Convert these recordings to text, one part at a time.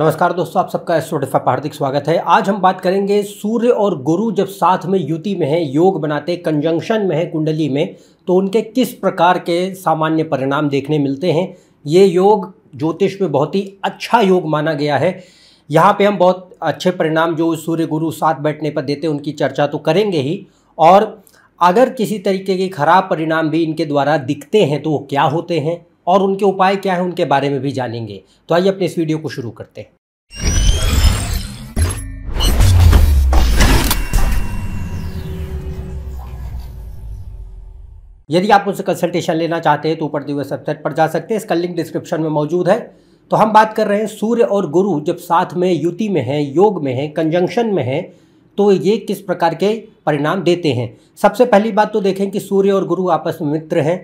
नमस्कार दोस्तों आप सबका एस्ट्रोटिफा हार्दिक स्वागत है आज हम बात करेंगे सूर्य और गुरु जब साथ में युति में है योग बनाते कंजंक्शन में है कुंडली में तो उनके किस प्रकार के सामान्य परिणाम देखने मिलते हैं ये योग ज्योतिष में बहुत ही अच्छा योग माना गया है यहाँ पे हम बहुत अच्छे परिणाम जो सूर्य गुरु साथ बैठने पर देते हैं उनकी चर्चा तो करेंगे ही और अगर किसी तरीके के खराब परिणाम भी इनके द्वारा दिखते हैं तो वो क्या होते हैं और उनके उपाय क्या है उनके बारे में भी जानेंगे तो आइए अपने इस वीडियो को शुरू करते हैं यदि आप मुझसे कंसल्टेशन लेना चाहते हैं तो ऊपर दी वेबसाइट पर जा सकते हैं इसका लिंक डिस्क्रिप्शन में मौजूद है तो हम बात कर रहे हैं सूर्य और गुरु जब साथ में युति में है योग में है कंजंक्शन में है तो ये किस प्रकार के परिणाम देते हैं सबसे पहली बात तो देखें कि सूर्य और गुरु आपस में मित्र हैं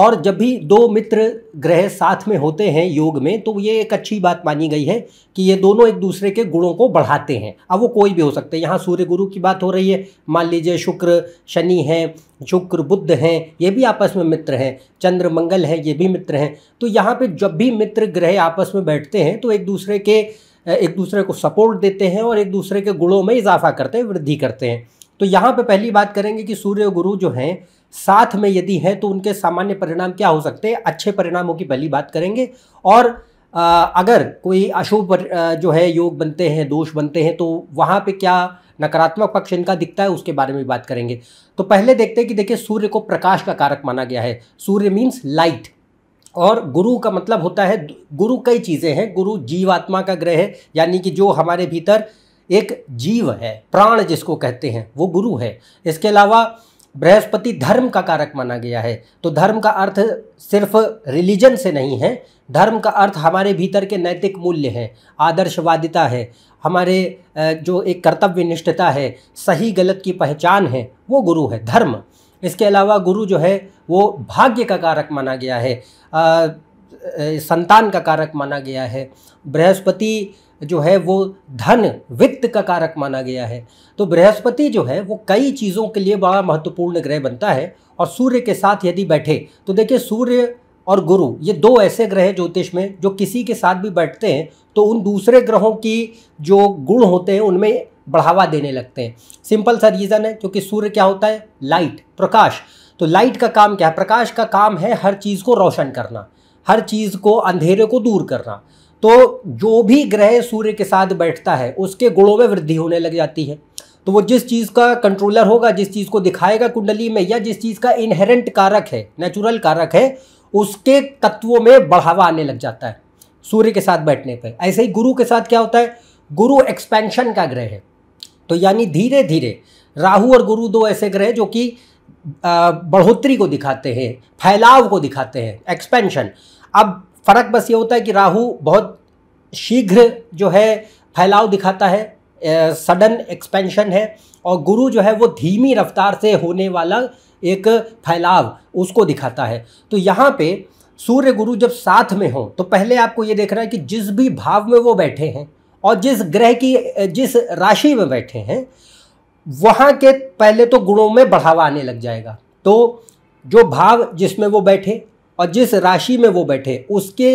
और जब भी दो मित्र ग्रह साथ में होते हैं योग में तो ये एक अच्छी बात मानी गई है कि ये दोनों एक दूसरे के गुणों को बढ़ाते हैं अब वो कोई भी हो सकते हैं यहाँ सूर्य गुरु की बात हो रही है मान लीजिए शुक्र शनि हैं शुक्र बुद्ध हैं ये भी आपस में मित्र हैं चंद्र मंगल हैं ये भी मित्र हैं तो यहाँ पर जब भी मित्र ग्रह आपस में बैठते हैं तो एक दूसरे के एक दूसरे को सपोर्ट देते हैं और एक दूसरे के गुणों में इजाफा करते हैं वृद्धि करते हैं तो यहाँ पे पहली बात करेंगे कि सूर्य गुरु जो हैं साथ में यदि हैं तो उनके सामान्य परिणाम क्या हो सकते हैं अच्छे परिणामों की पहली बात करेंगे और अगर कोई अशुभ जो है योग बनते हैं दोष बनते हैं तो वहाँ पे क्या नकारात्मक पक्ष इनका दिखता है उसके बारे में बात करेंगे तो पहले देखते हैं कि देखिए सूर्य को प्रकाश का कारक माना गया है सूर्य मीन्स लाइट और गुरु का मतलब होता है गुरु कई चीज़ें हैं गुरु जीवात्मा का ग्रह है यानी कि जो हमारे भीतर एक जीव है प्राण जिसको कहते हैं वो गुरु है इसके अलावा बृहस्पति धर्म का कारक माना गया है तो धर्म का अर्थ सिर्फ रिलीजन से नहीं है धर्म का अर्थ हमारे भीतर के नैतिक मूल्य हैं आदर्शवादिता है हमारे जो एक कर्तव्य निष्ठता है सही गलत की पहचान है वो गुरु है धर्म इसके अलावा गुरु जो है वो भाग्य का कारक माना गया है आ, संतान का कारक माना गया है बृहस्पति जो है वो धन वित्त का कारक माना गया है तो बृहस्पति जो है वो कई चीज़ों के लिए बड़ा महत्वपूर्ण ग्रह बनता है और सूर्य के साथ यदि बैठे तो देखिए सूर्य और गुरु ये दो ऐसे ग्रह ज्योतिष में जो किसी के साथ भी बैठते हैं तो उन दूसरे ग्रहों की जो गुण होते हैं उनमें बढ़ावा देने लगते हैं सिंपल सा रीज़न है क्योंकि सूर्य क्या होता है लाइट प्रकाश तो लाइट का काम क्या है प्रकाश का काम है हर चीज़ को रोशन करना हर चीज़ को अंधेरे को दूर करना तो जो भी ग्रह सूर्य के साथ बैठता है उसके गुणों में वृद्धि होने लग जाती है तो वो जिस चीज़ का कंट्रोलर होगा जिस चीज़ को दिखाएगा कुंडली में या जिस चीज़ का इनहेरेंट कारक है नेचुरल कारक है उसके तत्वों में बढ़ावा आने लग जाता है सूर्य के साथ बैठने पर ऐसे ही गुरु के साथ क्या होता है गुरु एक्सपेंशन का ग्रह है तो यानी धीरे धीरे राहु और गुरु दो ऐसे ग्रह जो कि बढ़ोतरी को दिखाते हैं फैलाव को दिखाते हैं एक्सपेंशन अब फ़र्क बस ये होता है कि राहु बहुत शीघ्र जो है फैलाव दिखाता है सडन एक्सपेंशन है और गुरु जो है वो धीमी रफ्तार से होने वाला एक फैलाव उसको दिखाता है तो यहाँ पे सूर्य गुरु जब साथ में हो तो पहले आपको ये देखना है कि जिस भी भाव में वो बैठे हैं और जिस ग्रह की जिस राशि में बैठे हैं वहाँ के पहले तो गुणों में बढ़ावा आने लग जाएगा तो जो भाव जिसमें वो बैठे और जिस राशि में वो बैठे उसके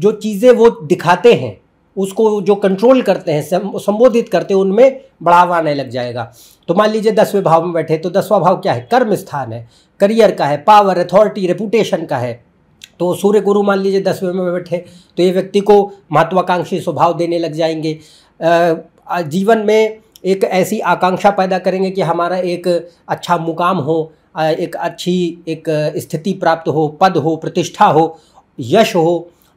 जो चीज़ें वो दिखाते हैं उसको जो कंट्रोल करते हैं संबोधित करते हैं उनमें बढ़ावा आने लग जाएगा तो मान लीजिए दसवें भाव में बैठे तो दसवां भाव क्या है कर्म स्थान है करियर का है पावर अथॉरिटी रेपुटेशन का है तो सूर्य गुरु मान लीजिए दसवें में बैठे तो ये व्यक्ति को महत्वाकांक्षी स्वभाव देने लग जाएंगे जीवन में एक ऐसी आकांक्षा पैदा करेंगे कि हमारा एक अच्छा मुकाम हो एक अच्छी एक स्थिति प्राप्त हो पद हो प्रतिष्ठा हो यश हो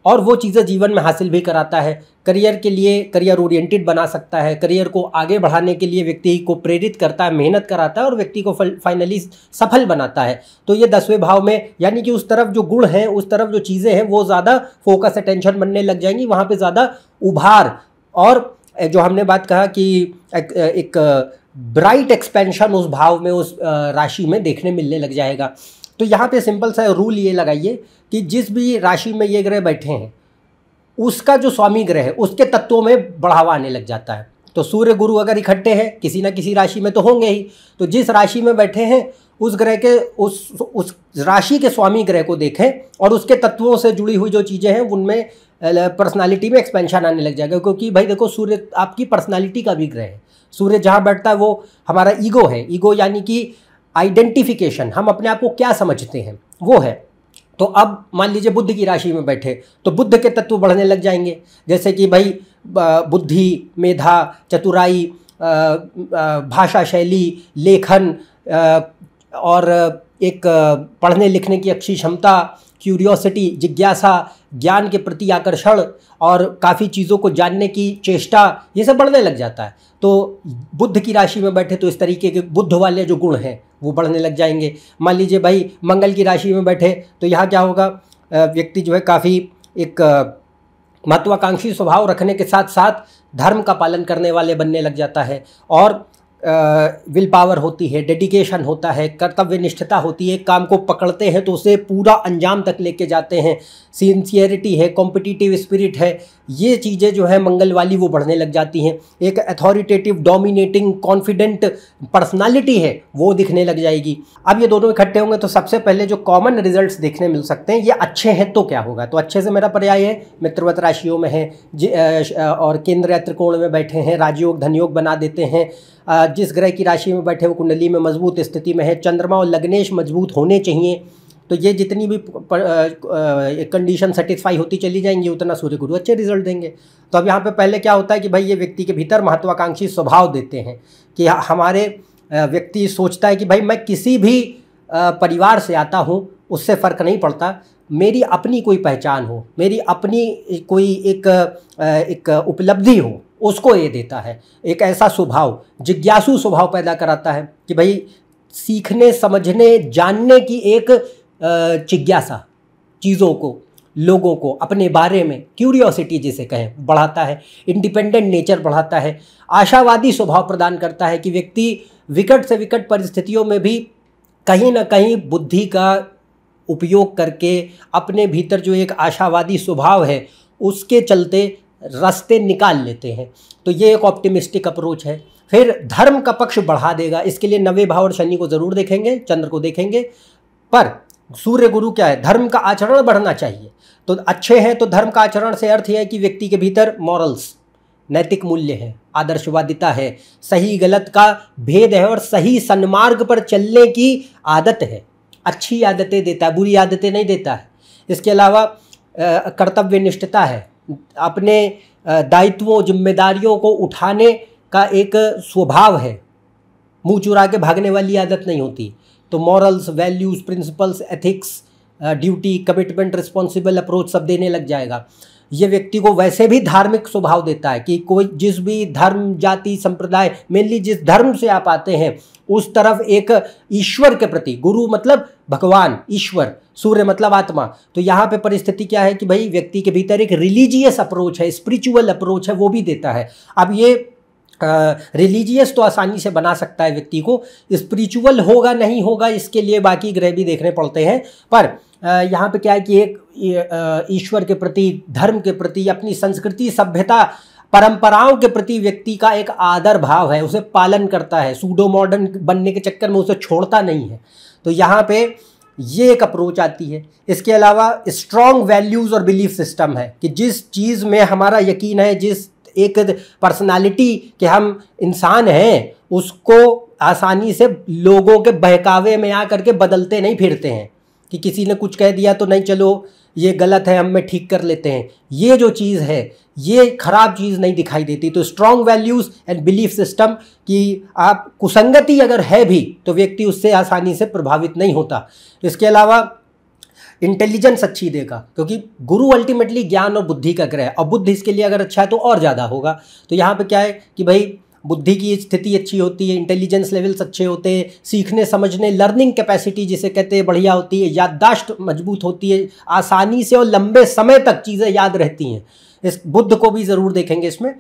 और वो चीज़ें जीवन में हासिल भी कराता है करियर के लिए करियर ओरिएंटेड बना सकता है करियर को आगे बढ़ाने के लिए व्यक्ति को प्रेरित करता है मेहनत कराता है और व्यक्ति को फाइनली सफल बनाता है तो ये दसवें भाव में यानी कि उस तरफ जो गुण हैं उस तरफ जो चीज़ें हैं वो ज़्यादा फोकस अटेंशन बनने लग जाएंगी वहाँ पर ज़्यादा उभार और जो हमने बात कहा कि एक, एक ब्राइट एक्सपेंशन उस भाव में उस राशि में देखने मिलने लग जाएगा तो यहाँ पे सिंपल सा रूल ये लगाइए कि जिस भी राशि में ये ग्रह बैठे हैं उसका जो स्वामी ग्रह है उसके तत्वों में बढ़ावा आने लग जाता है तो सूर्य गुरु अगर इकट्ठे हैं किसी ना किसी राशि में तो होंगे ही तो जिस राशि में बैठे हैं उस ग्रह के उस उस राशि के स्वामी ग्रह को देखें और उसके तत्वों से जुड़ी हुई जो चीज़ें हैं उनमें पर्सनालिटी में एक्सपेंशन आने लग जाएगा क्योंकि भाई देखो सूर्य आपकी पर्सनालिटी का भी ग्रह है सूर्य जहाँ बैठता है वो हमारा ईगो है ईगो यानी कि आइडेंटिफिकेशन हम अपने आप को क्या समझते हैं वो है तो अब मान लीजिए बुद्ध की राशि में बैठे तो बुद्ध के तत्व बढ़ने लग जाएंगे जैसे कि भाई बुद्धि मेधा चतुराई भाषा शैली लेखन और एक पढ़ने लिखने की अच्छी क्षमता क्यूरियोसिटी जिज्ञासा ज्ञान के प्रति आकर्षण और काफ़ी चीज़ों को जानने की चेष्टा ये सब बढ़ने लग जाता है तो बुद्ध की राशि में बैठे तो इस तरीके के बुद्ध वाले जो गुण हैं वो बढ़ने लग जाएंगे मान लीजिए भाई मंगल की राशि में बैठे तो यहाँ क्या होगा व्यक्ति जो है काफ़ी एक महत्वाकांक्षी स्वभाव रखने के साथ साथ धर्म का पालन करने वाले बनने लग जाता है और विल पावर होती है डेडिकेशन होता है कर्तव्य निष्ठता होती है काम को पकड़ते हैं तो उसे पूरा अंजाम तक लेके जाते हैं सिंसियरिटी है कॉम्पिटिटिव स्पिरिट है ये चीज़ें जो है मंगल वाली वो बढ़ने लग जाती हैं एक अथॉरिटेटिव डोमिनेटिंग कॉन्फिडेंट पर्सनालिटी है वो दिखने लग जाएगी अब ये दोनों इकट्ठे होंगे तो सबसे पहले जो कॉमन रिजल्ट्स देखने मिल सकते हैं ये अच्छे हैं तो क्या होगा तो अच्छे से मेरा पर्याय है मित्रवत राशियों में है और केंद्र या त्रिकोण में बैठे हैं राजयोग धनयोग बना देते हैं जिस ग्रह की राशि में बैठे वो कुंडली में मजबूत स्थिति में है चंद्रमा और लग्नेश मजबूत होने चाहिए तो ये जितनी भी कंडीशन सेटिस्फाई होती चली जाएंगी उतना सूर्य गुरु अच्छे रिजल्ट देंगे तो अब यहाँ पे पहले क्या होता है कि भाई ये व्यक्ति के भीतर महत्वाकांक्षी स्वभाव देते हैं कि हमारे व्यक्ति सोचता है कि भाई मैं किसी भी परिवार से आता हूँ उससे फ़र्क नहीं पड़ता मेरी अपनी कोई पहचान हो मेरी अपनी कोई एक एक उपलब्धि हो उसको ये देता है एक ऐसा स्वभाव जिज्ञासु स्वभाव पैदा कराता है कि भाई सीखने समझने जानने की एक जिज्ञासा चीज़ों को लोगों को अपने बारे में क्यूरियोसिटी जिसे कहें बढ़ाता है इंडिपेंडेंट नेचर बढ़ाता है आशावादी स्वभाव प्रदान करता है कि व्यक्ति विकट से विकट परिस्थितियों में भी कहीं ना कहीं बुद्धि का उपयोग करके अपने भीतर जो एक आशावादी स्वभाव है उसके चलते रास्ते निकाल लेते हैं तो ये एक ऑप्टिमिस्टिक अप्रोच है फिर धर्म का पक्ष बढ़ा देगा इसके लिए नवे भाव और शनि को ज़रूर देखेंगे चंद्र को देखेंगे पर सूर्य गुरु क्या है धर्म का आचरण बढ़ना चाहिए तो अच्छे हैं तो धर्म का आचरण से अर्थ यह है कि व्यक्ति के भीतर मॉरल्स नैतिक मूल्य है आदर्शवादिता है सही गलत का भेद है और सही सन्मार्ग पर चलने की आदत है अच्छी आदतें देता है बुरी आदतें नहीं देता है इसके अलावा कर्तव्य निष्ठता है अपने दायित्वों जिम्मेदारियों को उठाने का एक स्वभाव है मुंह चुरा के भागने वाली आदत नहीं होती तो morals values principles ethics duty commitment responsible approach सब देने लग जाएगा ये व्यक्ति को वैसे भी धार्मिक स्वभाव देता है कि कोई जिस भी धर्म जाति संप्रदाय मेनली जिस धर्म से आप आते हैं उस तरफ एक ईश्वर के प्रति गुरु मतलब भगवान ईश्वर सूर्य मतलब आत्मा तो यहाँ पे परिस्थिति क्या है कि भाई व्यक्ति के भीतर एक रिलीजियस अप्रोच है स्पिरिचुअल अप्रोच है वो भी देता है अब ये रिलीजियस तो आसानी से बना सकता है व्यक्ति को स्पिरिचुअल होगा नहीं होगा इसके लिए बाकी ग्रह भी देखने पड़ते हैं पर यहाँ पे क्या है कि एक ईश्वर के प्रति धर्म के प्रति अपनी संस्कृति सभ्यता परंपराओं के प्रति व्यक्ति का एक आदर भाव है उसे पालन करता है सूडो मॉडर्न बनने के चक्कर में उसे छोड़ता नहीं है तो यहाँ पे ये एक अप्रोच आती है इसके अलावा स्ट्रॉन्ग वैल्यूज़ और बिलीफ सिस्टम है कि जिस चीज़ में हमारा यकीन है जिस एक पर्सनालिटी के हम इंसान हैं उसको आसानी से लोगों के बहकावे में आ करके बदलते नहीं फिरते हैं कि किसी ने कुछ कह दिया तो नहीं चलो ये गलत है हम में ठीक कर लेते हैं ये जो चीज़ है ये ख़राब चीज़ नहीं दिखाई देती तो strong values and belief system कि आप कुसंगति अगर है भी तो व्यक्ति उससे आसानी से प्रभावित नहीं होता इसके अलावा इंटेलिजेंस अच्छी देगा क्योंकि गुरु अल्टीमेटली ज्ञान और बुद्धि का ग्रह और बुद्ध इसके लिए अगर अच्छा है तो और ज़्यादा होगा तो यहाँ पर क्या है कि भाई बुद्धि की स्थिति अच्छी होती है इंटेलिजेंस लेवल्स अच्छे होते हैं सीखने समझने लर्निंग कैपेसिटी जिसे कहते हैं बढ़िया होती है याददाश्त मजबूत होती है आसानी से और लंबे समय तक चीज़ें याद रहती हैं इस बुद्ध को भी ज़रूर देखेंगे इसमें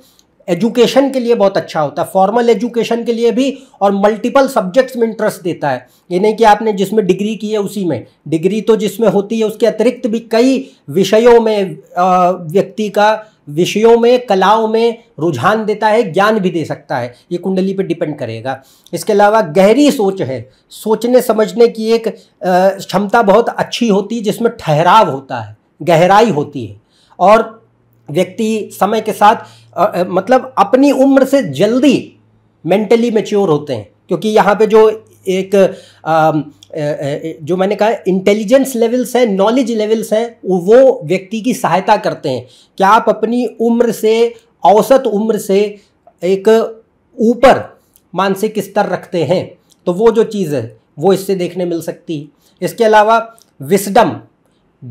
एजुकेशन के लिए बहुत अच्छा होता है फॉर्मल एजुकेशन के लिए भी और मल्टीपल सब्जेक्ट्स में इंटरेस्ट देता है ये नहीं कि आपने जिसमें डिग्री की है उसी में डिग्री तो जिसमें होती है उसके अतिरिक्त भी कई विषयों में व्यक्ति का विषयों में कलाओं में रुझान देता है ज्ञान भी दे सकता है ये कुंडली पे डिपेंड करेगा इसके अलावा गहरी सोच है सोचने समझने की एक क्षमता बहुत अच्छी होती है जिसमें ठहराव होता है गहराई होती है और व्यक्ति समय के साथ आ, मतलब अपनी उम्र से जल्दी मेंटली मेच्योर होते हैं क्योंकि यहाँ पे जो एक आ, जो मैंने कहा इंटेलिजेंस लेवल्स हैं नॉलेज लेवल्स हैं वो व्यक्ति की सहायता करते हैं क्या आप अपनी उम्र से औसत उम्र से एक ऊपर मानसिक स्तर रखते हैं तो वो जो चीज़ है वो इससे देखने मिल सकती है इसके अलावा विस्डम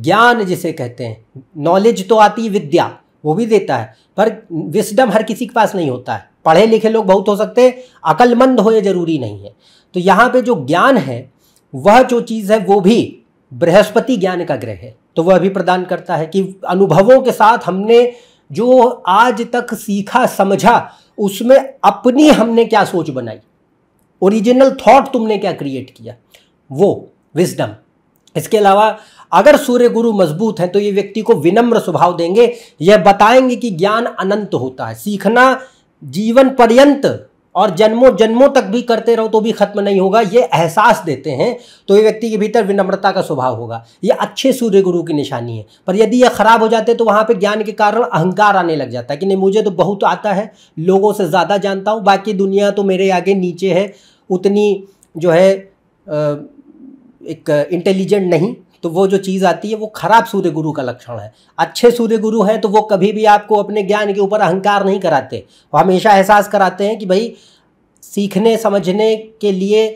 ज्ञान जिसे कहते हैं नॉलेज तो आती है विद्या वो भी देता है पर विस्डम हर किसी के पास नहीं होता है पढ़े लिखे लोग बहुत हो सकते हैं अकलमंद हो ये जरूरी नहीं है तो यहाँ पे जो ज्ञान है वह जो चीज़ है वो भी बृहस्पति ज्ञान का ग्रह है तो वह भी प्रदान करता है कि अनुभवों के साथ हमने जो आज तक सीखा समझा उसमें अपनी हमने क्या सोच बनाई ओरिजिनल थॉट तुमने क्या क्रिएट किया वो विजडम इसके अलावा अगर सूर्य गुरु मजबूत हैं तो ये व्यक्ति को विनम्र स्वभाव देंगे यह बताएंगे कि ज्ञान अनंत होता है सीखना जीवन पर्यंत और जन्मों जन्मों तक भी करते रहो तो भी खत्म नहीं होगा ये एहसास देते हैं तो ये व्यक्ति के भीतर विनम्रता का स्वभाव होगा ये अच्छे सूर्य गुरु की निशानी है पर यदि ये खराब हो जाते तो वहाँ पे ज्ञान के कारण अहंकार आने लग जाता है कि नहीं मुझे तो बहुत आता है लोगों से ज़्यादा जानता हूँ बाकी दुनिया तो मेरे आगे नीचे है उतनी जो है एक इंटेलिजेंट नहीं तो वो जो चीज़ आती है वो खराब सूर्य गुरु का लक्षण है अच्छे सूर्य गुरु हैं तो वो कभी भी आपको अपने ज्ञान के ऊपर अहंकार नहीं कराते वो हमेशा एहसास कराते हैं कि भाई सीखने समझने के लिए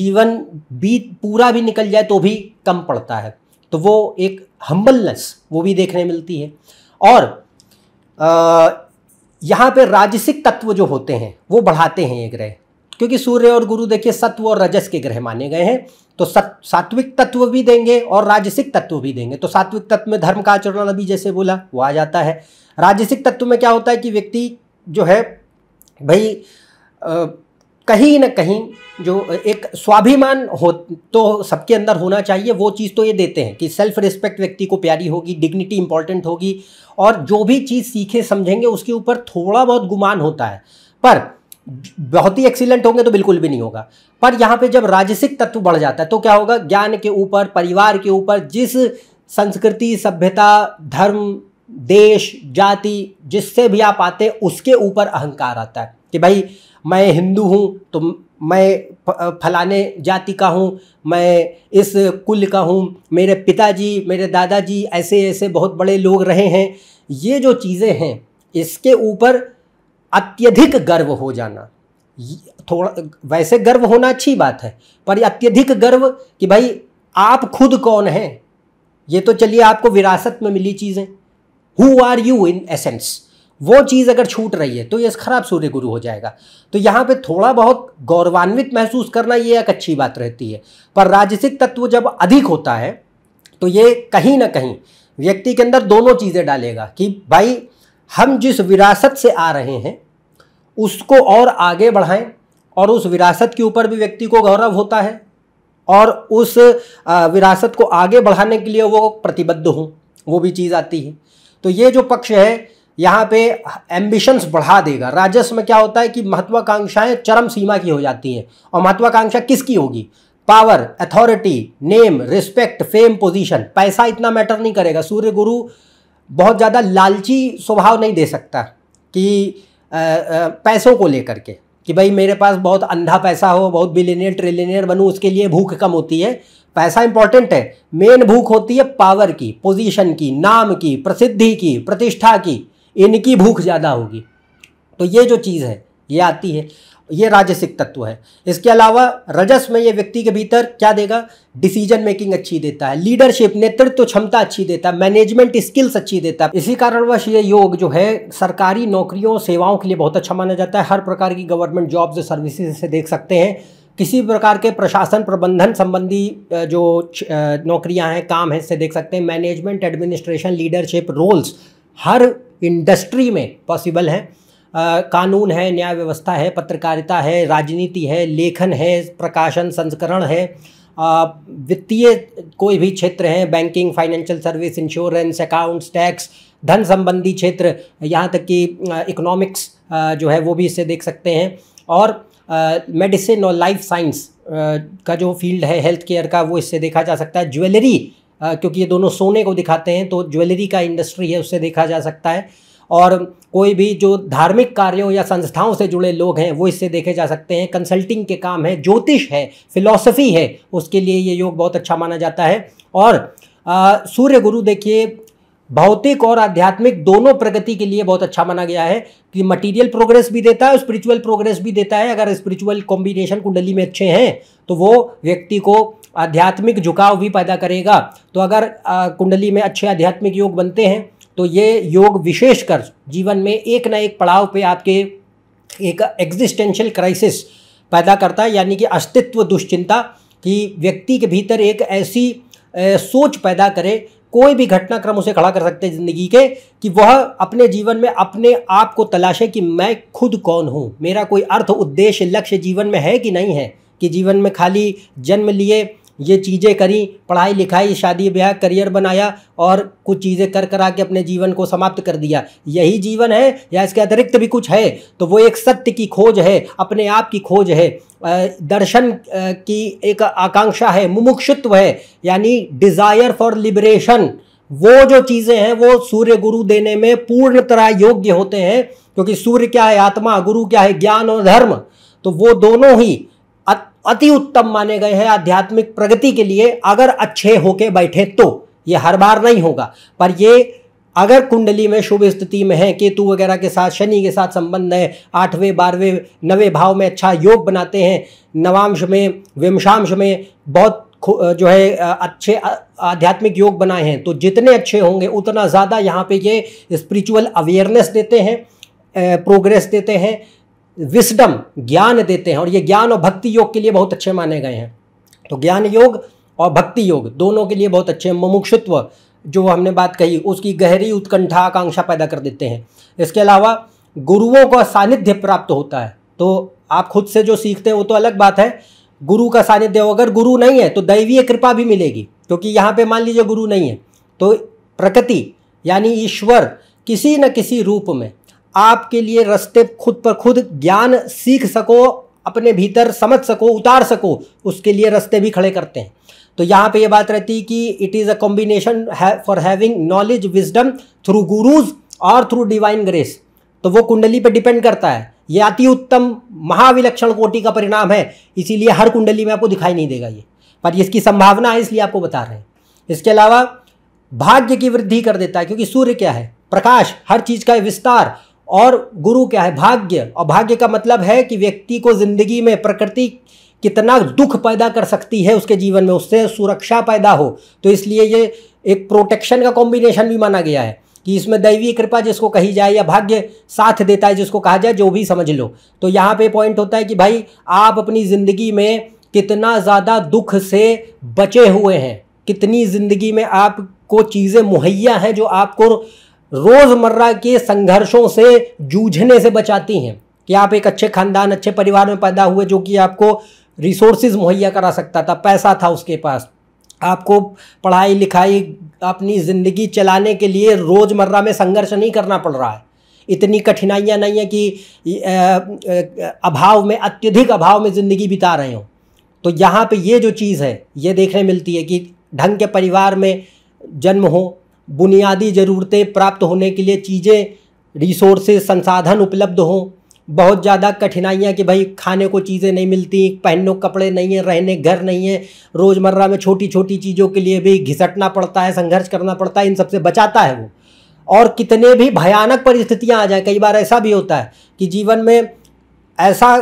जीवन बीत पूरा भी निकल जाए तो भी कम पड़ता है तो वो एक हम्बलनेस वो भी देखने मिलती है और आ, यहाँ पे राजसिक तत्व जो होते हैं वो बढ़ाते हैं ये ग्रह क्योंकि सूर्य और गुरु देखिए सत्व और रजस के ग्रह माने गए हैं तो सात्विक तत्व भी देंगे और राजसिक तत्व भी देंगे तो सात्विक तत्व में धर्म का आचरण अभी जैसे बोला वो आ जाता है राजसिक तत्व में क्या होता है कि व्यक्ति जो है भाई कहीं ना कहीं जो एक स्वाभिमान हो तो सबके अंदर होना चाहिए वो चीज़ तो ये देते हैं कि सेल्फ रिस्पेक्ट व्यक्ति को प्यारी होगी डिग्निटी इंपॉर्टेंट होगी और जो भी चीज़ सीखे समझेंगे उसके ऊपर थोड़ा बहुत गुमान होता है पर बहुत ही एक्सीलेंट होंगे तो बिल्कुल भी नहीं होगा पर यहाँ पे जब राजसिक तत्व बढ़ जाता है तो क्या होगा ज्ञान के ऊपर परिवार के ऊपर जिस संस्कृति सभ्यता धर्म देश जाति जिससे भी आप आते उसके ऊपर अहंकार आता है कि भाई मैं हिंदू हूँ तो मैं फलाने जाति का हूँ मैं इस कुल का हूँ मेरे पिताजी मेरे दादाजी ऐसे ऐसे बहुत बड़े लोग रहे हैं ये जो चीज़ें हैं इसके ऊपर अत्यधिक गर्व हो जाना थोड़ा वैसे गर्व होना अच्छी बात है पर अत्यधिक गर्व कि भाई आप खुद कौन हैं ये तो चलिए आपको विरासत में मिली चीज़ें who are you in essence वो चीज़ अगर छूट रही है तो ये खराब सूर्य गुरु हो जाएगा तो यहाँ पे थोड़ा बहुत गौरवान्वित महसूस करना ये एक अच्छी बात रहती है पर राजसिक तत्व जब अधिक होता है तो ये कहीं ना कहीं व्यक्ति के अंदर दोनों चीज़ें डालेगा कि भाई हम जिस विरासत से आ रहे हैं उसको और आगे बढ़ाएं और उस विरासत के ऊपर भी व्यक्ति को गौरव होता है और उस विरासत को आगे बढ़ाने के लिए वो प्रतिबद्ध हों वो भी चीज़ आती है तो ये जो पक्ष है यहाँ पे एम्बिशंस बढ़ा देगा राजस्व में क्या होता है कि महत्वाकांक्षाएं चरम सीमा की हो जाती हैं और महत्वाकांक्षा किसकी होगी power authority name respect fame position पैसा इतना मैटर नहीं करेगा सूर्य गुरु बहुत ज़्यादा लालची स्वभाव नहीं दे सकता कि पैसों को लेकर के कि भाई मेरे पास बहुत अंधा पैसा हो बहुत बिलीनियर ट्रिलेनियर बनूँ उसके लिए भूख कम होती है पैसा इंपॉर्टेंट है मेन भूख होती है पावर की पोजीशन की नाम की प्रसिद्धि की प्रतिष्ठा की इनकी भूख ज़्यादा होगी तो ये जो चीज़ है ये आती है ये राजसिक तत्व है इसके अलावा रजस में ये व्यक्ति के भीतर क्या देगा डिसीजन मेकिंग अच्छी देता है लीडरशिप नेतृत्व क्षमता अच्छी देता है मैनेजमेंट स्किल्स अच्छी देता है इसी कारणवश ये योग जो है सरकारी नौकरियों सेवाओं के लिए बहुत अच्छा माना जाता है हर प्रकार की गवर्नमेंट जॉब्स सर्विसेज से देख सकते हैं किसी प्रकार के प्रशासन प्रबंधन संबंधी जो नौकरियां हैं काम हैं इससे देख सकते हैं मैनेजमेंट एडमिनिस्ट्रेशन लीडरशिप रोल्स हर इंडस्ट्री में पॉसिबल हैं कानून है न्याय व्यवस्था है पत्रकारिता है राजनीति है लेखन है प्रकाशन संस्करण है वित्तीय कोई भी क्षेत्र है banking financial service insurance accounts tax धन संबंधी क्षेत्र यहाँ तक कि इकोनॉमिक्स जो है वो भी इससे देख सकते हैं और मेडिसिन और लाइफ साइंस का जो फील्ड है हेल्थ केयर का वो इससे देखा जा सकता है ज्वेलरी क्योंकि ये दोनों सोने को दिखाते हैं तो ज्वेलरी का इंडस्ट्री है उससे देखा जा सकता है और कोई भी जो धार्मिक कार्यों या संस्थाओं से जुड़े लोग हैं वो इससे देखे जा सकते हैं कंसल्टिंग के काम है ज्योतिष है फिलॉसफी है उसके लिए ये योग बहुत अच्छा माना जाता है और आ, सूर्य गुरु देखिए भौतिक और आध्यात्मिक दोनों प्रगति के लिए बहुत अच्छा माना गया है कि मटेरियल प्रोग्रेस भी देता है स्पिरिचुअल प्रोग्रेस भी देता है अगर स्पिरिचुअल कॉम्बिनेशन कुंडली में अच्छे हैं तो वो व्यक्ति को आध्यात्मिक झुकाव भी पैदा करेगा तो अगर आ, कुंडली में अच्छे आध्यात्मिक योग बनते हैं तो ये योग विशेषकर जीवन में एक ना एक पड़ाव पे आपके एक एग्जिस्टेंशियल क्राइसिस पैदा करता है यानी कि अस्तित्व दुश्चिंता कि व्यक्ति के भीतर एक ऐसी ए, सोच पैदा करे कोई भी घटनाक्रम उसे खड़ा कर सकते हैं ज़िंदगी के कि वह अपने जीवन में अपने आप को तलाशे कि मैं खुद कौन हूँ मेरा कोई अर्थ उद्देश्य लक्ष्य जीवन में है कि नहीं है कि जीवन में खाली जन्म लिए ये चीज़ें करी पढ़ाई लिखाई शादी ब्याह करियर बनाया और कुछ चीज़ें कर करा के अपने जीवन को समाप्त कर दिया यही जीवन है या इसके अतिरिक्त भी कुछ है तो वो एक सत्य की खोज है अपने आप की खोज है दर्शन की एक आकांक्षा है मुमुक्षुत्व है यानी डिज़ायर फॉर लिबरेशन वो जो चीज़ें हैं वो सूर्य गुरु देने में पूर्ण तरह योग्य होते हैं क्योंकि सूर्य क्या है आत्मा गुरु क्या है ज्ञान और धर्म तो वो दोनों ही अति उत्तम माने गए हैं आध्यात्मिक प्रगति के लिए अगर अच्छे होके बैठे तो ये हर बार नहीं होगा पर ये अगर कुंडली में शुभ स्थिति में है केतु वगैरह के साथ शनि के साथ संबंध है आठवें बारहवें नवें भाव में अच्छा योग बनाते हैं नवांश में विमशांश में बहुत जो है अच्छे आध्यात्मिक योग बनाए हैं तो जितने अच्छे होंगे उतना ज़्यादा यहाँ पे ये स्पिरिचुअल अवेयरनेस देते हैं प्रोग्रेस देते हैं विस्डम ज्ञान देते हैं और ये ज्ञान और भक्ति योग के लिए बहुत अच्छे माने गए हैं तो ज्ञान योग और भक्ति योग दोनों के लिए बहुत अच्छे हैं मुमुक्षुत्व जो हमने बात कही उसकी गहरी उत्कंठा आकांक्षा पैदा कर देते हैं इसके अलावा गुरुओं का सानिध्य प्राप्त होता है तो आप खुद से जो सीखते हैं वो तो अलग बात है गुरु का सानिध्य अगर गुरु नहीं है तो दैवीय कृपा भी मिलेगी क्योंकि यहाँ पे मान लीजिए गुरु नहीं है तो प्रकृति यानी ईश्वर किसी न किसी रूप में आपके लिए रास्ते खुद पर खुद ज्ञान सीख सको अपने भीतर समझ सको उतार सको उसके लिए रास्ते भी खड़े करते हैं तो यहाँ पे ये बात रहती है कि it is a combination for having knowledge wisdom through gurus और थ्रू डिवाइन ग्रेस तो वो कुंडली पे डिपेंड करता है ये अति उत्तम महाविलक्षण कोटि का परिणाम है इसीलिए हर कुंडली में आपको दिखाई नहीं देगा ये पर इसकी संभावना है इसलिए आपको बता रहे हैं इसके अलावा भाग्य की वृद्धि कर देता है क्योंकि सूर्य क्या है प्रकाश हर चीज़ का विस्तार और गुरु क्या है भाग्य और भाग्य का मतलब है कि व्यक्ति को जिंदगी में प्रकृति कितना दुख पैदा कर सकती है उसके जीवन में उससे सुरक्षा पैदा हो तो इसलिए ये एक प्रोटेक्शन का कॉम्बिनेशन भी माना गया है कि इसमें दैवीय कृपा जिसको कही जाए या भाग्य साथ देता है जिसको कहा जाए जो भी समझ लो तो यहाँ पे पॉइंट होता है कि भाई आप अपनी ज़िंदगी में कितना ज़्यादा दुख से बचे हुए हैं कितनी ज़िंदगी में आपको चीज़ें मुहैया हैं जो आपको रोज़मर्रा के संघर्षों से जूझने से बचाती हैं कि आप एक अच्छे खानदान अच्छे परिवार में पैदा हुए जो कि आपको रिसोर्सेज मुहैया करा सकता था पैसा था उसके पास आपको पढ़ाई लिखाई अपनी ज़िंदगी चलाने के लिए रोज़मर्रा में संघर्ष नहीं करना पड़ रहा है इतनी कठिनाइयाँ नहीं है कि अभाव में अत्यधिक अभाव में ज़िंदगी बिता रहे हों तो यहाँ पे ये जो चीज़ है ये देखने मिलती है कि ढंग के परिवार में जन्म हो बुनियादी ज़रूरतें प्राप्त होने के लिए चीज़ें रिसोर्सेज संसाधन उपलब्ध हों बहुत ज़्यादा कठिनाइयाँ कि भाई खाने को चीज़ें नहीं मिलती पहनने कपड़े नहीं हैं रहने घर नहीं है रोज़मर्रा में छोटी छोटी चीज़ों के लिए भी घिसटना पड़ता है संघर्ष करना पड़ता है इन सबसे बचाता है वो और कितने भी भयानक परिस्थितियाँ आ जाए कई बार ऐसा भी होता है कि जीवन में ऐसा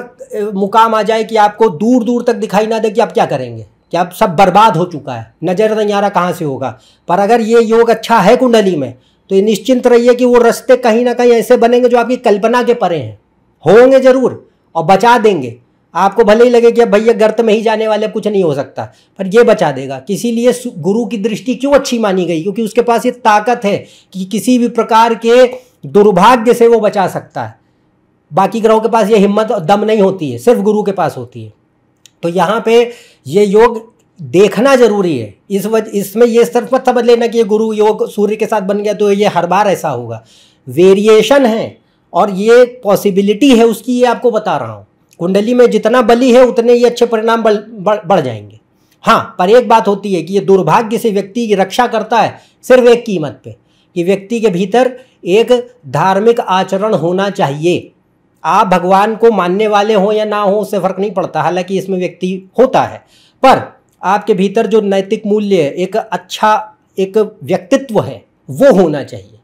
मुकाम आ जाए कि आपको दूर दूर तक दिखाई ना दे कि आप क्या करेंगे कि अब सब बर्बाद हो चुका है नज़र नजारा कहाँ से होगा पर अगर ये योग अच्छा है कुंडली में तो निश्चिंत रहिए कि वो रास्ते कहीं ना कहीं ऐसे बनेंगे जो आपकी कल्पना के परे हैं होंगे ज़रूर और बचा देंगे आपको भले ही लगे कि अब भैया गर्त में ही जाने वाले कुछ नहीं हो सकता पर ये बचा देगा किसी लिए गुरु की दृष्टि क्यों अच्छी मानी गई क्योंकि उसके पास ये ताकत है कि किसी भी प्रकार के दुर्भाग्य से वो बचा सकता है बाकी ग्रहों के पास ये हिम्मत और दम नहीं होती है सिर्फ गुरु के पास होती है तो यहाँ पे ये योग देखना जरूरी है इस वजह इसमें ये सिर्फ मत समझ लेना कि ये गुरु योग सूर्य के साथ बन गया तो ये हर बार ऐसा होगा वेरिएशन है और ये पॉसिबिलिटी है उसकी ये आपको बता रहा हूँ कुंडली में जितना बलि है उतने ही अच्छे परिणाम बढ़ बढ़ जाएंगे हाँ पर एक बात होती है कि ये दुर्भाग्य से व्यक्ति की रक्षा करता है सिर्फ एक कीमत पे कि व्यक्ति के भीतर एक धार्मिक आचरण होना चाहिए आप भगवान को मानने वाले हों या ना हों उससे फर्क नहीं पड़ता हालांकि इसमें व्यक्ति होता है पर आपके भीतर जो नैतिक मूल्य एक अच्छा एक व्यक्तित्व है वो होना चाहिए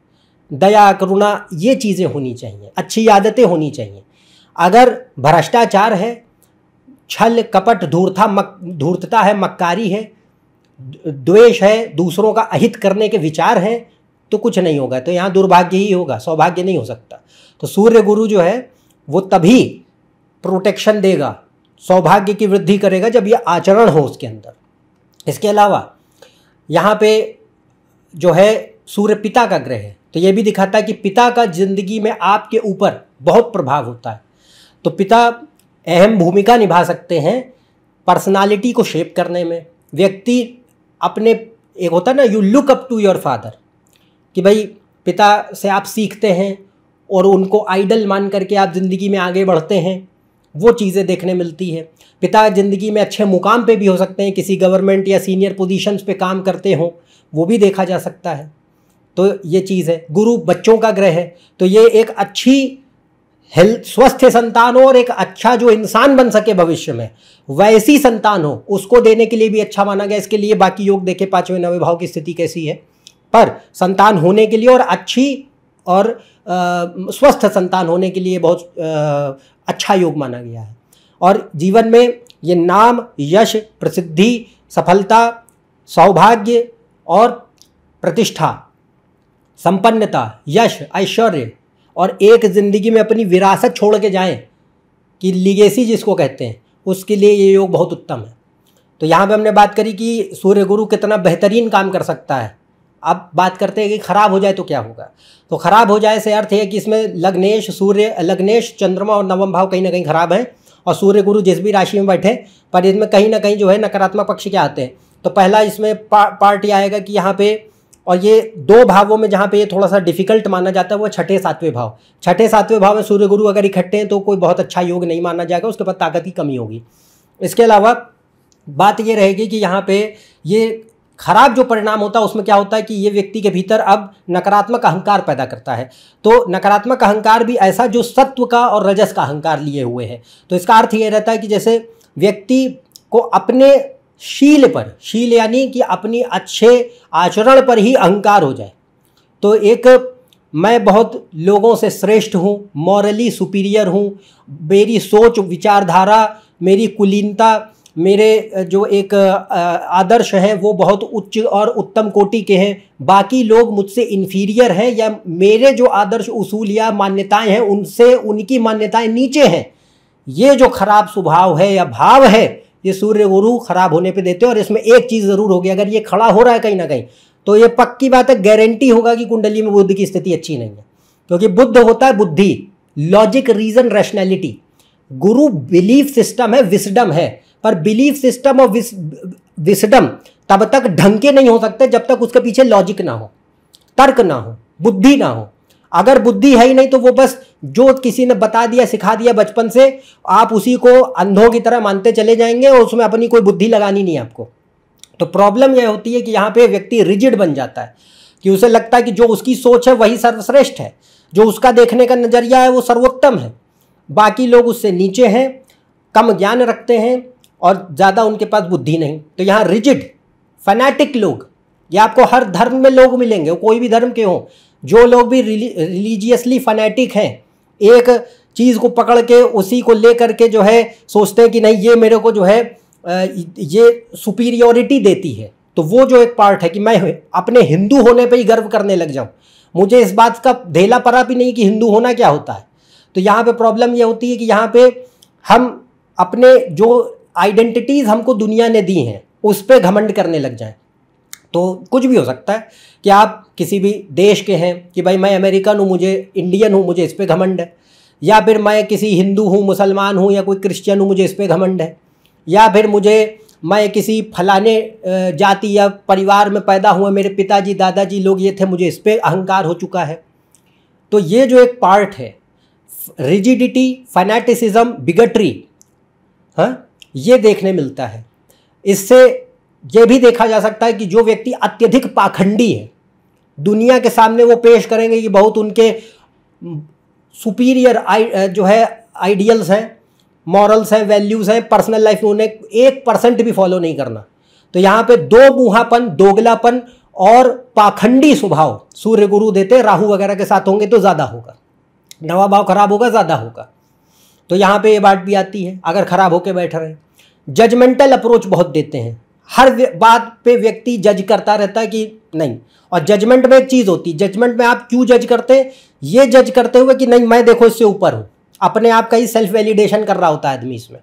दया करुणा ये चीज़ें होनी चाहिए अच्छी आदतें होनी चाहिए अगर भ्रष्टाचार है छल कपट धूर्था मक धूर्तता है मक्कारी है द्वेष है दूसरों का अहित करने के विचार हैं तो कुछ नहीं होगा तो यहाँ दुर्भाग्य ही होगा सौभाग्य नहीं हो सकता तो सूर्य गुरु जो है वो तभी प्रोटेक्शन देगा सौभाग्य की वृद्धि करेगा जब ये आचरण हो उसके अंदर इसके अलावा यहाँ पे जो है सूर्य पिता का ग्रह है तो ये भी दिखाता है कि पिता का जिंदगी में आपके ऊपर बहुत प्रभाव होता है तो पिता अहम भूमिका निभा सकते हैं पर्सनालिटी को शेप करने में व्यक्ति अपने एक होता है ना you look up to your father कि भाई पिता से आप सीखते हैं और उनको आइडल मान करके आप ज़िंदगी में आगे बढ़ते हैं वो चीज़ें देखने मिलती है पिता ज़िंदगी में अच्छे मुकाम पे भी हो सकते हैं किसी गवर्नमेंट या सीनियर पोजीशंस पे काम करते हों वो भी देखा जा सकता है तो ये चीज़ है गुरु बच्चों का ग्रह है तो ये एक अच्छी हेल्थ स्वस्थ संतान हो और एक अच्छा जो इंसान बन सके भविष्य में वैसी संतान हो उसको देने के लिए भी अच्छा माना गया इसके लिए बाकी योग देखे पाँचवें नवे भाव की स्थिति कैसी है पर संतान होने के लिए और अच्छी और स्वस्थ संतान होने के लिए बहुत अच्छा योग माना गया है और जीवन में ये नाम यश प्रसिद्धि सफलता सौभाग्य और प्रतिष्ठा संपन्नता यश ऐश्वर्य और एक ज़िंदगी में अपनी विरासत छोड़ के जाएँ कि लिगेसी जिसको कहते हैं उसके लिए ये योग बहुत उत्तम है तो यहाँ पे हमने बात करी कि सूर्य गुरु कितना बेहतरीन काम कर सकता है अब बात करते हैं कि खराब हो जाए तो क्या होगा तो खराब हो जाए से अर्थ है कि इसमें लग्नेश सूर्य लग्नेश चंद्रमा और नवम भाव कहीं ना कहीं खराब है और सूर्य गुरु जिस भी राशि में बैठे पर इसमें कहीं ना कहीं जो है नकारात्मक पक्ष क्या आते हैं तो पहला इसमें पा, पार्ट ये आएगा कि यहाँ पे और ये दो भावों में जहाँ पे ये थोड़ा सा डिफिकल्ट माना जाता है वो छठे सातवें भाव छठे सातवें भाव में सूर्य गुरु अगर इकट्ठे हैं तो कोई बहुत अच्छा योग नहीं माना जाएगा उसके बाद ताकत की कमी होगी इसके अलावा बात ये रहेगी कि यहाँ पे ये खराब जो परिणाम होता है उसमें क्या होता है कि ये व्यक्ति के भीतर अब नकारात्मक अहंकार पैदा करता है तो नकारात्मक अहंकार भी ऐसा जो सत्व का और रजस का अहंकार लिए हुए है तो इसका अर्थ ये रहता है कि जैसे व्यक्ति को अपने शील पर शील यानी कि अपनी अच्छे आचरण पर ही अहंकार हो जाए तो एक मैं बहुत लोगों से श्रेष्ठ हूँ मॉरली सुपीरियर हूँ मेरी सोच विचारधारा मेरी कुलीनता मेरे जो एक आदर्श हैं वो बहुत उच्च और उत्तम कोटि के हैं बाकी लोग मुझसे इन्फीरियर हैं या मेरे जो आदर्श उसूल या मान्यताएं हैं उनसे उनकी मान्यताएं नीचे हैं ये जो खराब स्वभाव है या भाव है ये सूर्य गुरु खराब होने पे देते हैं और इसमें एक चीज़ ज़रूर होगी अगर ये खड़ा हो रहा है कहीं ना कहीं तो ये पक्की बात है गारंटी होगा कि कुंडली में बुद्ध की स्थिति अच्छी नहीं है क्योंकि बुद्ध होता है बुद्धि logic reason rationality guru belief system है विस्डम है पर बिलीफ सिस्टम और विसडम तब तक ढंग के नहीं हो सकते जब तक उसके पीछे लॉजिक ना हो तर्क ना हो बुद्धि ना हो अगर बुद्धि है ही नहीं तो वो बस जो किसी ने बता दिया सिखा दिया बचपन से आप उसी को अंधों की तरह मानते चले जाएंगे और उसमें अपनी कोई बुद्धि लगानी नहीं है आपको तो प्रॉब्लम यह होती है कि यहाँ पे व्यक्ति रिजिड बन जाता है कि उसे लगता है कि जो उसकी सोच है वही सर्वश्रेष्ठ है जो उसका देखने का नज़रिया है वो सर्वोत्तम है बाकी लोग उससे नीचे हैं कम ज्ञान रखते हैं और ज़्यादा उनके पास बुद्धि नहीं तो यहाँ रिजिड फनेटिक लोग ये आपको हर धर्म में लोग मिलेंगे कोई भी धर्म के हों जो लोग भी रिलीजियसली फनेटिक हैं एक चीज़ को पकड़ के उसी को ले के जो है सोचते हैं कि नहीं ये मेरे को जो है ये सुपीरियोरिटी देती है तो वो जो एक पार्ट है कि मैं अपने हिंदू होने पर ही गर्व करने लग जाऊँ मुझे इस बात का धेला परा भी नहीं कि हिंदू होना क्या होता है तो यहाँ पे प्रॉब्लम ये होती है कि यहाँ पे हम अपने जो आइडेंटिटीज़ हमको दुनिया ने दी हैं उस पर घमंड करने लग जाए तो कुछ भी हो सकता है कि आप किसी भी देश के हैं कि भाई मैं अमेरिकन हूँ मुझे इंडियन हूँ मुझे इस पर घमंड है या फिर मैं किसी हिंदू हूँ मुसलमान हूँ या कोई क्रिश्चियन हूँ मुझे इस पर घमंड है या फिर मुझे मैं किसी फलाने जाति या परिवार में पैदा हुआ मेरे पिताजी दादाजी लोग ये थे मुझे इस पर अहंकार हो चुका है तो ये जो एक पार्ट है रिजिडिटी फैनेटिसिज्म बिगटरी हाँ ये देखने मिलता है इससे यह भी देखा जा सकता है कि जो व्यक्ति अत्यधिक पाखंडी है दुनिया के सामने वो पेश करेंगे कि बहुत उनके सुपीरियर आई जो है आइडियल्स हैं मॉरल्स हैं वैल्यूज़ हैं पर्सनल लाइफ में उन्हें एक परसेंट भी फॉलो नहीं करना तो यहाँ पे दो मुहापन दोगलापन और पाखंडी स्वभाव सूर्य गुरु देते राहु वगैरह के साथ होंगे तो ज़्यादा होगा नवा भाव खराब होगा ज़्यादा होगा तो यहाँ पे ये बात भी आती है अगर खराब होके बैठ रहे हैं जजमेंटल अप्रोच बहुत देते हैं हर बात पे व्यक्ति जज करता रहता है कि नहीं और जजमेंट में एक चीज़ होती है जजमेंट में आप क्यों जज करते हैं ये जज करते हुए कि नहीं मैं देखो इससे ऊपर हूँ अपने आप का ही सेल्फ वैलिडेशन कर रहा होता है आदमी इसमें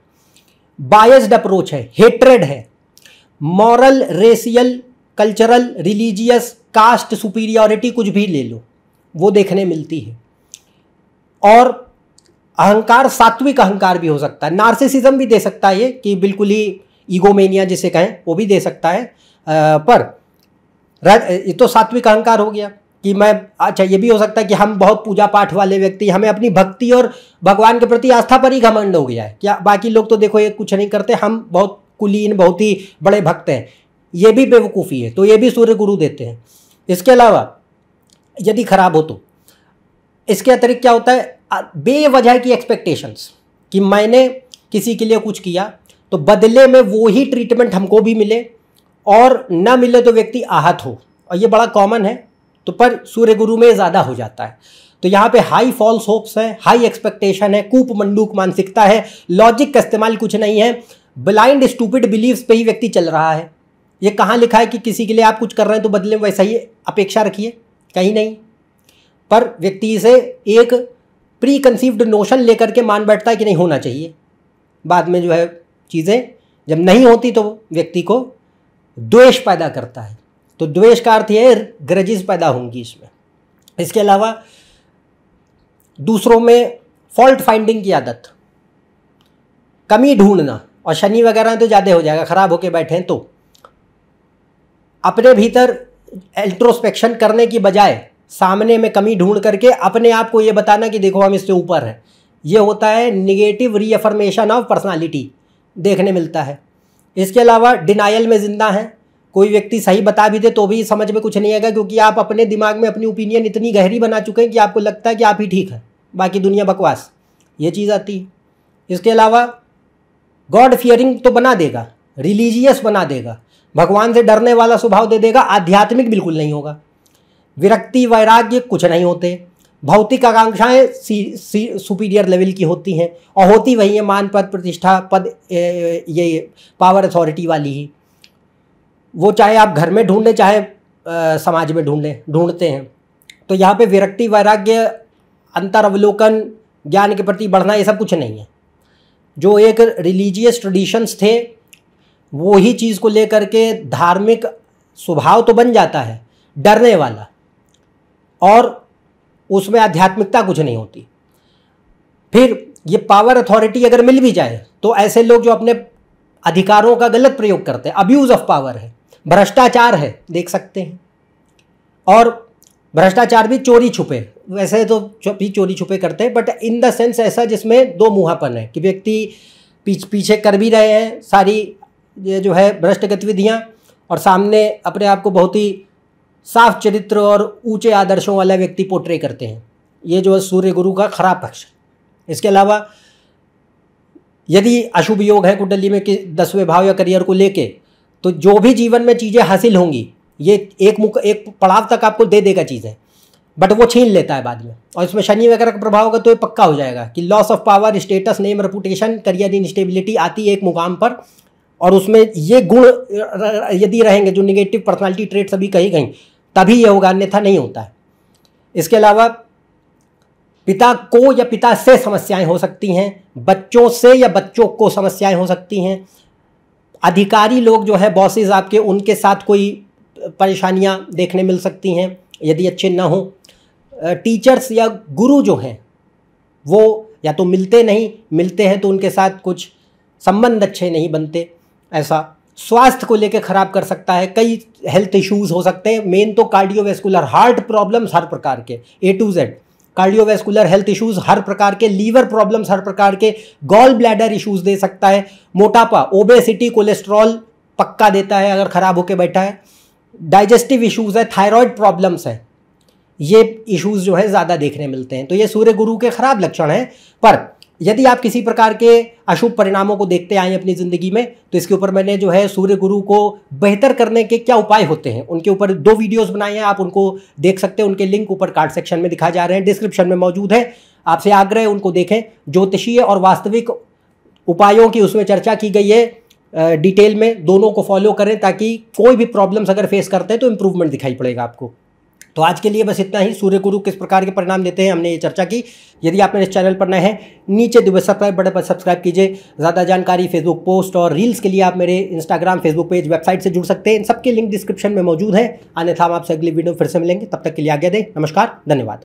बायस्ड अप्रोच है हेट्रेड है moral racial cultural religious caste superiority कुछ भी ले लो वो देखने मिलती है और अहंकार सात्विक अहंकार भी हो सकता है नार्सिसिज्म भी दे सकता है ये कि बिल्कुल ही ईगोमेनिया जिसे कहें वो भी दे सकता है आ, पर ये तो सात्विक अहंकार हो गया कि मैं अच्छा ये भी हो सकता है कि हम बहुत पूजा पाठ वाले व्यक्ति हमें अपनी भक्ति और भगवान के प्रति आस्था पर ही घमंड हो गया है क्या बाकी लोग तो देखो ये कुछ नहीं करते हम बहुत कुलीन बहुत ही बड़े भक्त हैं ये भी बेवकूफ़ी है तो ये भी सूर्य गुरु देते हैं इसके अलावा यदि खराब हो तो इसके अतिरिक्त क्या होता है बेवजह की एक्सपेक्टेशंस कि मैंने किसी के लिए कुछ किया तो बदले में वो ही ट्रीटमेंट हमको भी मिले और ना मिले तो व्यक्ति आहत हो और ये बड़ा कॉमन है तो पर सूर्य गुरु में ज़्यादा हो जाता है तो यहाँ पे हाई फॉल्स होप्स है हाई एक्सपेक्टेशन है कूप मंडूक मानसिकता है लॉजिक का इस्तेमाल कुछ नहीं है ब्लाइंड स्टूपिड बिलीव्स पे ही व्यक्ति चल रहा है ये कहाँ लिखा है कि किसी के लिए आप कुछ कर रहे हैं तो बदले में वैसा ही अपेक्षा रखिए कहीं नहीं पर व्यक्ति से एक प्री कंसीव्ड नोशन लेकर के मान बैठता है कि नहीं होना चाहिए बाद में जो है चीज़ें जब नहीं होती तो व्यक्ति को द्वेष पैदा करता है तो द्वेष का अर्थ यह ग्रजिस पैदा होंगी इसमें इसके अलावा दूसरों में फॉल्ट फाइंडिंग की आदत कमी ढूंढना और शनि वगैरह तो ज़्यादा हो जाएगा ख़राब होके बैठे हैं तो अपने भीतर एल्ट्रोस्पेक्शन करने की बजाय सामने में कमी ढूंढ करके अपने आप को ये बताना कि देखो हम इससे ऊपर हैं ये होता है निगेटिव रीअफर्मेशन ऑफ पर्सनालिटी देखने मिलता है इसके अलावा डिनाइल में ज़िंदा हैं कोई व्यक्ति सही बता भी दे तो भी समझ में कुछ नहीं आएगा क्योंकि आप अपने दिमाग में अपनी ओपिनियन इतनी गहरी बना चुके हैं कि आपको लगता है कि आप ही ठीक हैं बाकी दुनिया बकवास ये चीज़ आती है इसके अलावा गॉड फियरिंग तो बना देगा रिलीजियस बना देगा भगवान से डरने वाला स्वभाव दे देगा आध्यात्मिक बिल्कुल नहीं होगा विरक्ति वैराग्य कुछ नहीं होते भौतिक आकांक्षाएं सी, सुपीरियर लेवल की होती हैं और होती वही है मान पद प्रतिष्ठा पद ये पावर अथॉरिटी वाली ही वो चाहे आप घर में ढूंढें चाहे आ, समाज में ढूंढें ढूंढते हैं तो यहाँ पे विरक्ति वैराग्य अंतर अवलोकन ज्ञान के प्रति बढ़ना ये सब कुछ नहीं है जो एक रिलीजियस ट्रेडिशंस थे वो ही चीज़ को लेकर के धार्मिक स्वभाव तो बन जाता है डरने वाला और उसमें आध्यात्मिकता कुछ नहीं होती फिर ये पावर अथॉरिटी अगर मिल भी जाए तो ऐसे लोग जो अपने अधिकारों का गलत प्रयोग करते हैं अब्यूज़ ऑफ पावर है भ्रष्टाचार है देख सकते हैं और भ्रष्टाचार भी चोरी छुपे वैसे तो भी चोरी छुपे करते हैं बट इन द सेंस ऐसा जिसमें दो मुहापन है कि व्यक्ति पीछ पीछे कर भी रहे हैं सारी ये जो है भ्रष्ट गतिविधियाँ और सामने अपने आप को बहुत ही साफ चरित्र और ऊंचे आदर्शों वाला व्यक्ति पोट्रे करते हैं ये जो है सूर्य गुरु का खराब पक्ष इसके अलावा यदि अशुभ योग है कुंडली में कि दसवें भाव या करियर को लेके तो जो भी जीवन में चीज़ें हासिल होंगी ये एक मुख एक पड़ाव तक आपको दे देगा चीज़ें बट वो छीन लेता है बाद में और इसमें शनि वगैरह का प्रभाव होगा तो ये पक्का हो जाएगा कि loss of power status name reputation career instability आती है एक मुकाम पर और उसमें ये गुण यदि रहेंगे जो निगेटिव पर्सनैलिटी ट्रेट सभी कहीं कहीं तभी यह होगा अन्यथा नहीं होता है इसके अलावा पिता को या पिता से समस्याएं हो सकती हैं बच्चों से या बच्चों को समस्याएं हो सकती हैं अधिकारी लोग जो है बॉसेज आपके उनके साथ कोई परेशानियां देखने मिल सकती हैं यदि अच्छे ना हों टीचर्स या गुरु जो हैं वो या तो मिलते नहीं मिलते हैं तो उनके साथ कुछ संबंध अच्छे नहीं बनते ऐसा स्वास्थ्य को लेकर खराब कर सकता है कई हेल्थ इश्यूज हो सकते हैं मेन तो कार्डियोवेस्कुलर हार्ट प्रॉब्लम्स हर प्रकार के A to Z cardiovascular health issues हर प्रकार के लीवर प्रॉब्लम्स हर प्रकार के गॉल ब्लैडर इश्यूज दे सकता है मोटापा ओबेसिटी कोलेस्ट्रॉल पक्का देता है अगर खराब होकर बैठा है डाइजेस्टिव इश्यूज है थायराइड प्रॉब्लम्स है ये इश्यूज जो है ज़्यादा देखने मिलते हैं तो ये सूर्य गुरु के खराब लक्षण हैं पर यदि आप किसी प्रकार के अशुभ परिणामों को देखते आए अपनी ज़िंदगी में तो इसके ऊपर मैंने जो है सूर्य गुरु को बेहतर करने के क्या उपाय होते हैं उनके ऊपर दो वीडियोस बनाए हैं आप उनको देख सकते हैं उनके लिंक ऊपर कार्ड सेक्शन में दिखाए जा रहे हैं डिस्क्रिप्शन में मौजूद है आपसे आग्रह उनको देखें ज्योतिषीय और वास्तविक उपायों की उसमें चर्चा की गई है डिटेल में दोनों को फॉलो करें ताकि कोई भी प्रॉब्लम्स अगर फेस करते हैं तो इम्प्रूवमेंट दिखाई पड़ेगा आपको तो आज के लिए बस इतना ही सूर्य गुरु किस प्रकार के परिणाम देते हैं हमने ये चर्चा की यदि आपने इस चैनल पर नए हैं नीचे दिव्य सब्सक्राइब बटन पर सब्सक्राइब कीजिए ज़्यादा जानकारी फेसबुक पोस्ट और रील्स के लिए आप मेरे इंस्टाग्राम फेसबुक पेज वेबसाइट से जुड़ सकते हैं इन सबके लिंक डिस्क्रिप्शन में मौजूद है अन्यथा हम आपसे अगली वीडियो फिर से मिलेंगे तब तक के लिए आगे दें नमस्कार धन्यवाद